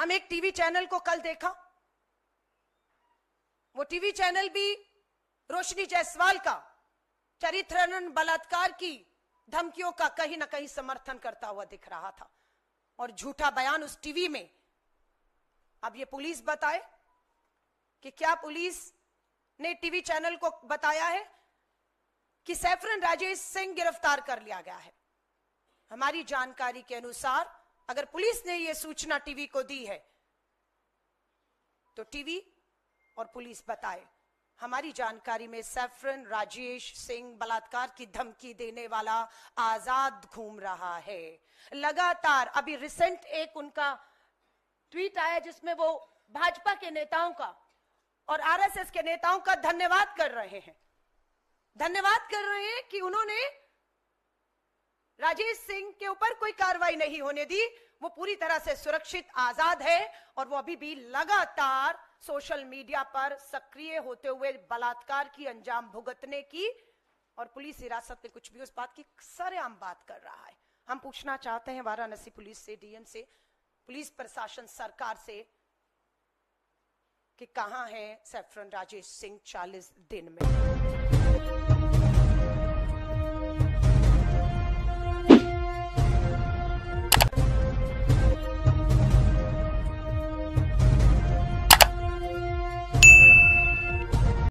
हम एक TV channel को कल देखा वो टीवी चैनल भी रोशनी जायसवाल का चरित्रन बलात्कार की धमकियों का कहीं ना कहीं समर्थन करता हुआ दिख रहा था और झूठा बयान उस टीवी में अब ये पुलिस बताए कि क्या पुलिस ने टीवी चैनल को बताया है कि सैफरन राजेश सिंह गिरफ्तार कर लिया गया है हमारी जानकारी के अनुसार अगर पुलिस ने यह सूचना टीवी को दी है तो टीवी और पुलिस बताए हमारी जानकारी में सैफरन राजेश सिंह बलात्कार की धमकी देने वाला आजाद घूम रहा है लगातार अभी रिसेंट एक उनका ट्वीट आया जिसमें वो भाजपा के नेताओं का और आरएसएस के नेताओं का धन्यवाद कर रहे हैं धन्यवाद कर रहे हैं कि उन्होंने राजेश सिंह के ऊपर कोई कार्रवाई नहीं होने दी वो पूरी तरह से सुरक्षित आजाद है और वो अभी भी लगातार सोशल मीडिया पर सक्रिय होते हुए बलात्कार की अंजाम भुगतने की और पुलिस हिरासत में कुछ भी उस बात की सरेआम बात कर रहा है हम पूछना चाहते हैं वाराणसी पुलिस से डीएम से पुलिस प्रशासन सरकार से कि कहां है सैफरन राजेश सिंह चालीस दिन में